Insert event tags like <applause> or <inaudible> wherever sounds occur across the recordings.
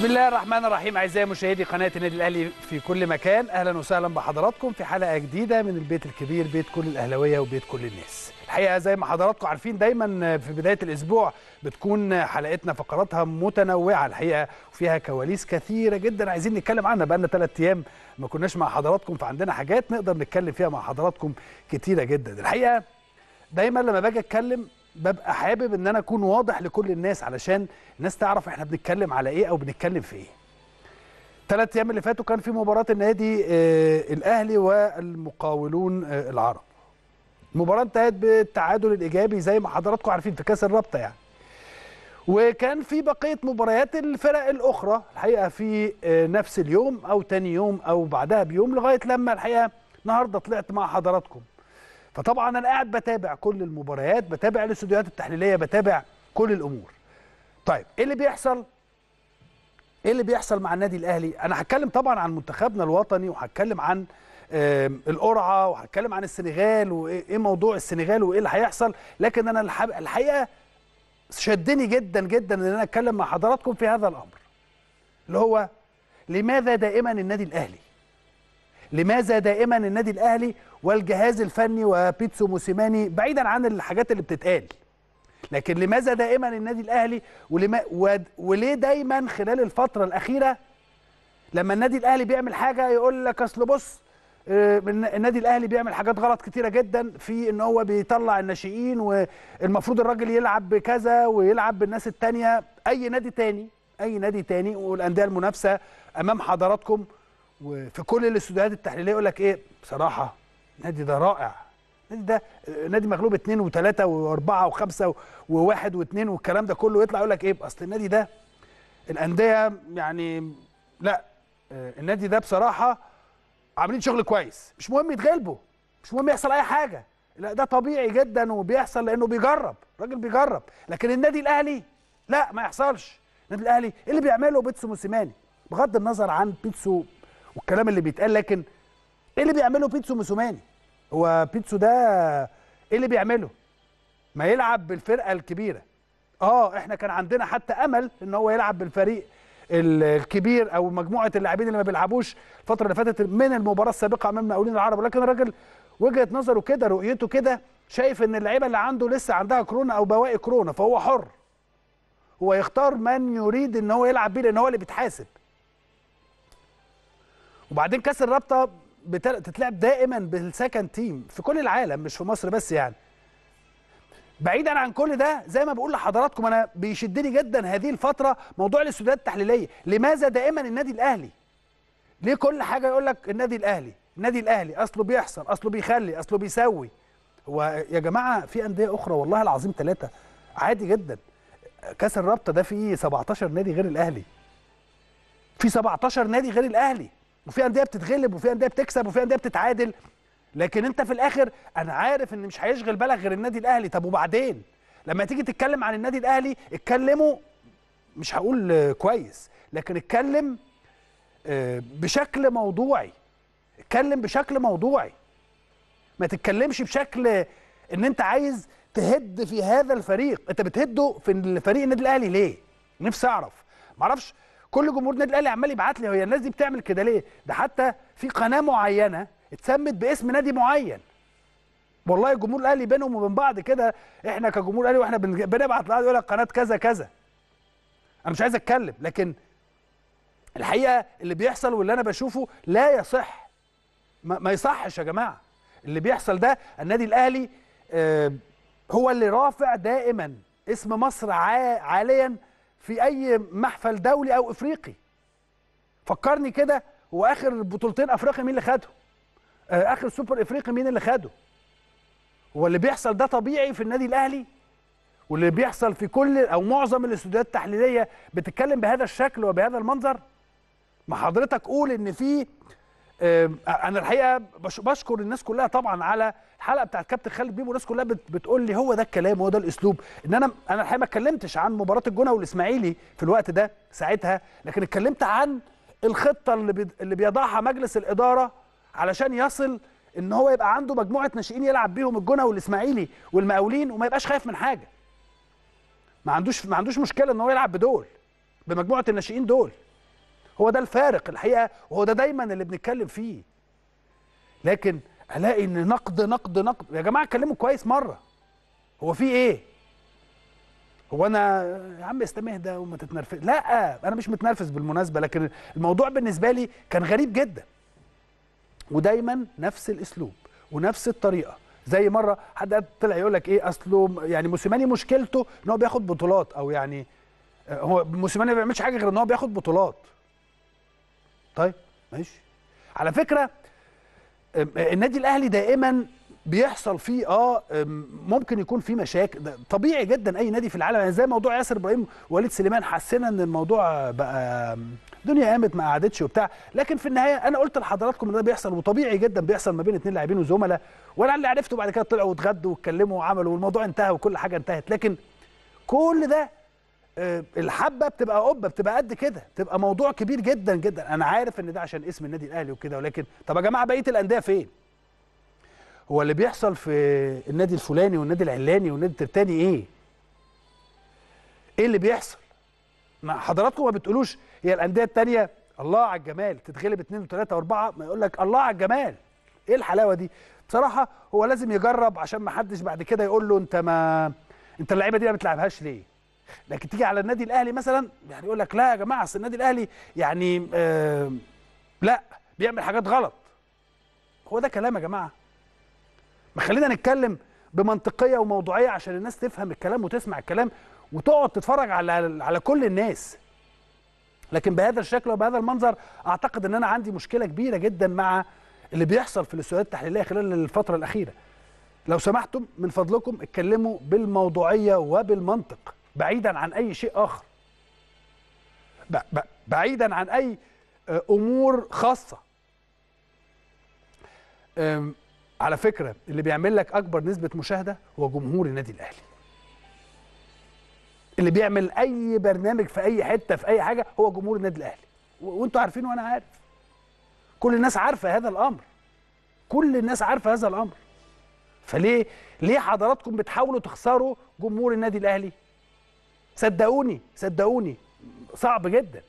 بسم الله الرحمن الرحيم اعزائي مشاهدي قناه النادي الاهلي في كل مكان اهلا وسهلا بحضراتكم في حلقه جديده من البيت الكبير بيت كل الاهلاويه وبيت كل الناس الحقيقه زي ما حضراتكم عارفين دايما في بدايه الاسبوع بتكون حلقتنا فقراتها متنوعه الحقيقه وفيها كواليس كثيره جدا عايزين نتكلم عنها بقى لنا ثلاث ايام ما كناش مع حضراتكم فعندنا حاجات نقدر نتكلم فيها مع حضراتكم كتيره جدا الحقيقه دايما لما باجي اتكلم ببقى حابب ان انا اكون واضح لكل الناس علشان الناس تعرف احنا بنتكلم على ايه او بنتكلم في ايه ثلاث ايام اللي فاتوا كان في مباراه النادي آه، الاهلي والمقاولون آه، العرب المباراه انتهت بالتعادل الايجابي زي ما حضراتكم عارفين في كاس الرابطه يعني وكان في بقيه مباريات الفرق الاخرى الحقيقه في آه، نفس اليوم او تاني يوم او بعدها بيوم لغايه لما الحقيقه النهارده طلعت مع حضراتكم فطبعا انا قاعد بتابع كل المباريات بتابع الاستوديوهات التحليليه بتابع كل الامور طيب ايه اللي بيحصل ايه اللي بيحصل مع النادي الاهلي انا هتكلم طبعا عن منتخبنا الوطني وهتكلم عن القرعه وهتكلم عن السنغال وايه موضوع السنغال وايه اللي هيحصل لكن انا الحقيقه شدني جدا جدا ان انا اتكلم مع حضراتكم في هذا الامر اللي هو لماذا دائما النادي الاهلي لماذا دائما النادي الاهلي والجهاز الفني وبيتسو موسيماني بعيدا عن الحاجات اللي بتتقال لكن لماذا دائما النادي الاهلي ولما وليه دايما خلال الفتره الاخيره لما النادي الاهلي بيعمل حاجه يقول لك اصل بص آه، النادي الاهلي بيعمل حاجات غلط كتيره جدا في ان هو بيطلع الناشئين والمفروض الراجل يلعب بكذا ويلعب بالناس التانية اي نادي تاني اي نادي تاني والانديه المنافسه امام حضراتكم وفي كل الاستوديوهات التحليليه يقول لك ايه بصراحه النادي ده رائع النادي ده نادي مغلوب اثنين وثلاثه واربعه وخمسه وواحد واثنين والكلام ده كله يطلع يقول لك ايه اصل النادي ده الانديه يعني لا النادي ده بصراحه عاملين شغل كويس مش مهم يتغلبوا مش مهم يحصل اي حاجه لا ده طبيعي جدا وبيحصل لانه بيجرب الراجل بيجرب لكن النادي الاهلي لا ما يحصلش النادي الاهلي ايه اللي بيعمله بيتسو موسيماني بغض النظر عن بيتسو والكلام اللي بيتقال لكن ايه اللي بيعمله بيتسو موسيماني هو بيتسو ده ايه اللي بيعمله ما يلعب بالفرقه الكبيره اه احنا كان عندنا حتى امل ان هو يلعب بالفريق الكبير او مجموعه اللاعبين اللي ما بيلعبوش الفتره اللي فاتت من المباراه السابقه امام مقاولين العرب ولكن الراجل وجهه نظره كده رؤيته كده شايف ان اللعيبه اللي عنده لسه عندها كورونا او بواقي كورونا فهو حر هو يختار من يريد ان هو يلعب بيه لان هو اللي بيتحاسب وبعدين كاس الرابطه بتتلعب دائما بالسكند تيم في كل العالم مش في مصر بس يعني بعيدا عن كل ده زي ما بقول لحضراتكم انا بيشدني جدا هذه الفتره موضوع الاستوديوهات التحليليه لماذا دائما النادي الاهلي ليه كل حاجه يقول لك النادي الاهلي النادي الاهلي اصله بيحصل اصله بيخلي اصله بيسوي هو يا جماعه في انديه اخرى والله العظيم ثلاثه عادي جدا كاس الرابطه ده فيه 17 نادي غير الاهلي في 17 نادي غير الاهلي وفي انديه بتتغلب وفي انديه بتكسب وفي انديه بتتعادل لكن انت في الاخر انا عارف ان مش هيشغل بالك غير النادي الاهلي طب وبعدين لما تيجي تتكلم عن النادي الاهلي اتكلموا مش هقول كويس لكن اتكلم آه، بشكل موضوعي اتكلم بشكل موضوعي ما تتكلمش بشكل ان انت عايز تهد في هذا الفريق انت بتهده في فريق النادي الاهلي ليه نفسي اعرف معرفش كل جمهور النادي الاهلي عمال يبعت لي هي الناس دي بتعمل كده ليه؟ ده حتى في قناه معينه اتسمت باسم نادي معين والله الجمهور الاهلي بينهم وبين بعض كده احنا كجمهور الاهلي واحنا بنبعت لقاعد يقول لك قناه كذا كذا انا مش عايز اتكلم لكن الحقيقه اللي بيحصل واللي انا بشوفه لا يصح ما, ما يصحش يا جماعه اللي بيحصل ده النادي الاهلي آه هو اللي رافع دائما اسم مصر عاليا في اي محفل دولي او افريقي فكرني كده هو اخر بطولتين افريقيا مين اللي خدهم آه، اخر سوبر افريقي مين اللي خده هو اللي بيحصل ده طبيعي في النادي الاهلي واللي بيحصل في كل او معظم الاستوديوهات التحليليه بتتكلم بهذا الشكل وبهذا المنظر ما حضرتك قول ان في انا الحقيقه بشكر الناس كلها طبعا على الحلقه بتاعت كابتن خالد بيبو والناس كلها بتقول لي هو ده الكلام هو ده الاسلوب ان انا انا الحقيقه ما اتكلمتش عن مباراه الجونه والاسماعيلي في الوقت ده ساعتها لكن اتكلمت عن الخطه اللي اللي بيضعها مجلس الاداره علشان يصل ان هو يبقى عنده مجموعه ناشئين يلعب بيهم الجونه والاسماعيلي والمقاولين وما يبقاش خايف من حاجه ما عندوش ما عندوش مشكله ان هو يلعب بدول بمجموعه الناشئين دول هو ده الفارق الحقيقه وهو ده دايما اللي بنتكلم فيه لكن الاقي ان نقد نقد نقد يا جماعه اتكلموا كويس مره هو في ايه هو انا يا عم اسلام وما تتنرفز لا انا مش متنرفز بالمناسبه لكن الموضوع بالنسبه لي كان غريب جدا ودايما نفس الاسلوب ونفس الطريقه زي مره حد طلع يقول لك ايه اصله يعني موسيماني مشكلته ان هو بياخد بطولات او يعني هو موسيماني ما بيعملش حاجه غير ان هو بياخد بطولات طيب ماشي على فكره النادي الاهلي دائما بيحصل فيه اه ممكن يكون فيه مشاكل طبيعي جدا اي نادي في العالم يعني زي موضوع ياسر ابراهيم ووليد سليمان حسينا ان الموضوع بقى دنيا قامت ما قعدتش وبتاع لكن في النهايه انا قلت لحضراتكم ان ده بيحصل وطبيعي جدا بيحصل ما بين اثنين لاعبين وزملاء وانا اللي عرفته بعد كده طلعوا واتغدوا واتكلموا وعملوا والموضوع انتهى وكل حاجه انتهت لكن كل ده آه، الحبه بتبقى قبه بتبقى قد كده تبقى موضوع كبير جدا جدا انا عارف ان ده عشان اسم النادي الاهلي وكده ولكن طب يا جماعه بقيه الانديه فين هو اللي بيحصل في النادي الفلاني والنادي العلاني والنادي التاني ايه ايه اللي بيحصل ما حضراتكم ما بتقولوش هي الانديه التانيه الله على الجمال تتغلب و3 و واربعه ما يقول لك الله على الجمال ايه الحلاوه دي بصراحه هو لازم يجرب عشان ما حدش بعد كده يقول له انت ما انت اللعيبه دي ما بتلعبهاش ليه لكن تيجي على النادي الاهلي مثلا يعني يقول لك لا يا جماعه اصل النادي الاهلي يعني آه لا بيعمل حاجات غلط هو ده كلام يا جماعه ما خلينا نتكلم بمنطقيه وموضوعيه عشان الناس تفهم الكلام وتسمع الكلام وتقعد تتفرج على على كل الناس لكن بهذا الشكل وبهذا المنظر اعتقد ان انا عندي مشكله كبيره جدا مع اللي بيحصل في الاستوديوهات التحليليه خلال الفتره الاخيره لو سمحتم من فضلكم اتكلموا بالموضوعيه وبالمنطق بعيدا عن اي شيء اخر بعيدا عن اي آه، امور خاصه على فكره اللي بيعمل لك اكبر نسبه مشاهده هو جمهور النادي الاهلي اللي بيعمل اي برنامج في اي حته في اي حاجه هو جمهور النادي الاهلي وانتوا عارفين وانا عارف كل الناس عارفه هذا الامر كل الناس عارفه هذا الامر فليه ليه حضراتكم بتحاولوا تخسروا جمهور النادي الاهلي صدقوني صدقوني صعب جدا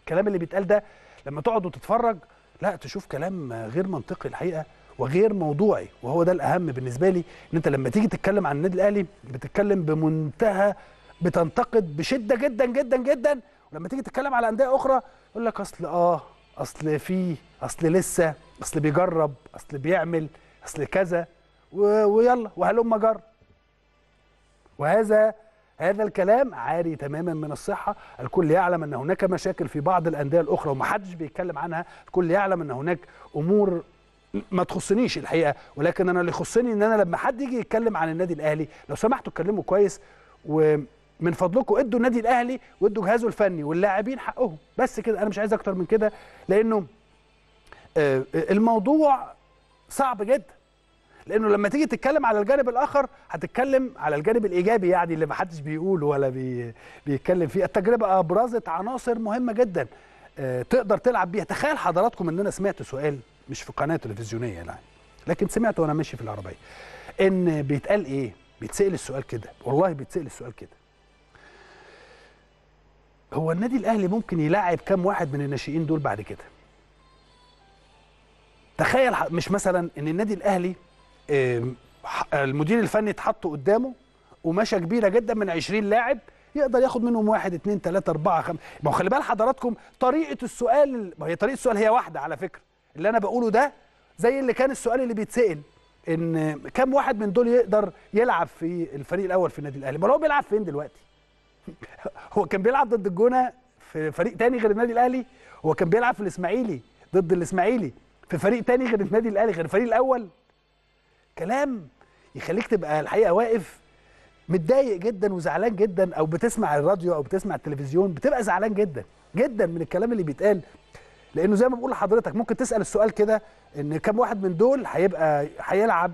الكلام اللي بيتقال ده لما تقعد وتتفرج لا تشوف كلام غير منطقي الحقيقه وغير موضوعي وهو ده الاهم بالنسبه لي ان انت لما تيجي تتكلم عن النادي الاهلي بتتكلم بمنتهى بتنتقد بشده جدا جدا جدا ولما تيجي تتكلم على انديه اخرى يقول لك اصل اه اصل فيه اصل لسه اصل بيجرب اصل بيعمل اصل كذا ويلا وهلم جر وهذا هذا الكلام عاري تماما من الصحه الكل يعلم ان هناك مشاكل في بعض الانديه الاخرى ومحدش بيتكلم عنها الكل يعلم ان هناك امور ما تخصنيش الحقيقه ولكن انا اللي يخصني ان انا لما حد يجي يتكلم عن النادي الاهلي لو سمحتوا اتكلموا كويس ومن فضلكم ادوا النادي الاهلي وادوا جهازه الفني واللاعبين حقهم بس كده انا مش عايز اكتر من كده لانه آه، الموضوع صعب جدا لانه لما تيجي تتكلم على الجانب الاخر هتتكلم على الجانب الايجابي يعني اللي ما حدش بيقوله ولا بي... بيتكلم فيه التجربه ابرزت عناصر مهمه جدا آه، تقدر تلعب بيها تخيل حضراتكم ان انا سمعت سؤال مش في قناه تلفزيونيه يعني لكن سمعته وانا ماشي في العربيه ان بيتقال ايه بيتسال السؤال كده والله بيتسال السؤال كده هو النادي الاهلي ممكن يلعب كم واحد من الناشئين دول بعد كده تخيل مش مثلا ان النادي الاهلي المدير الفني اتحط قدامه قماشه كبيره جدا من 20 لاعب يقدر ياخد منهم واحد اثنين ثلاثة أربعة خمسة ما هو خلي بال حضراتكم طريقة السؤال ما هي طريقة السؤال هي واحدة على فكرة اللي أنا بقوله ده زي اللي كان السؤال اللي بيتسأل إن كم واحد من دول يقدر يلعب في الفريق الأول في النادي الأهلي ما هو بيلعب فين دلوقتي <laughs> هو كان بيلعب ضد الجونة في فريق تاني غير النادي الأهلي هو كان بيلعب في الإسماعيلي ضد الإسماعيلي في فريق تاني غير النادي الأهلي غير الفريق الأول كلام يخليك تبقى الحقيقه واقف متضايق جدا وزعلان جدا او بتسمع الراديو او بتسمع التلفزيون بتبقى زعلان جدا جدا من الكلام اللي بيتقال لانه زي ما بقول لحضرتك ممكن تسال السؤال كده ان كم واحد من دول هيبقى هيلعب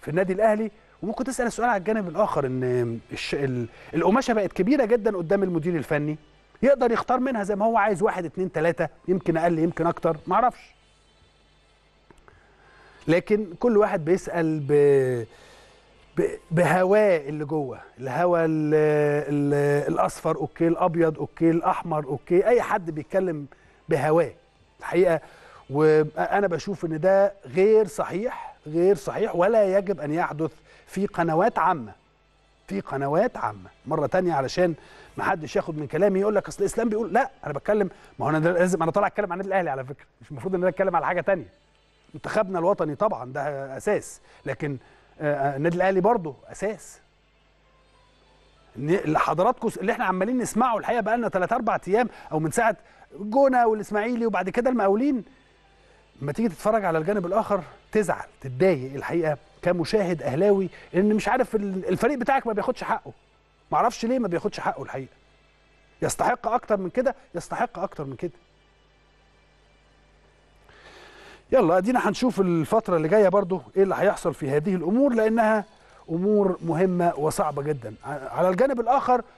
في النادي الاهلي وممكن تسال السؤال على الجانب الاخر ان الش... القماشه بقت كبيره جدا قدام المدير الفني يقدر يختار منها زي ما هو عايز واحد اتنين تلاته يمكن اقل يمكن اكتر معرفش لكن كل واحد بيسال ب... ب... بهواه اللي جوه الهوا ال... ال... الاصفر اوكي الابيض اوكي الاحمر اوكي اي حد بيتكلم بهواه الحقيقه وانا بشوف ان ده غير صحيح غير صحيح ولا يجب ان يحدث في قنوات عامه في قنوات عامه مره تانية علشان ما حدش ياخد من كلامي يقول لك اصل الاسلام بيقول لا انا بتكلم ما هو انا لازم انا طالع اتكلم عن النادي الاهلي على فكره مش المفروض ان انا اتكلم على حاجه تانية منتخبنا الوطني طبعا ده اساس لكن آه، آه، النادي الاهلي برضه اساس حضراتكم اللي احنا عمالين نسمعه الحقيقه بقى لنا ثلاث اربع ايام او من ساعه جونه والاسماعيلي وبعد كده المقاولين لما تيجي تتفرج على الجانب الاخر تزعل تتضايق الحقيقه كمشاهد اهلاوي ان مش عارف الفريق بتاعك ما بياخدش حقه معرفش ليه ما بياخدش حقه الحقيقه يستحق اكتر من كده يستحق اكتر من كده يلا ادينا هنشوف الفتره اللي جايه برضو ايه اللي هيحصل في هذه الامور لانها امور مهمه وصعبه جدا على الجانب الاخر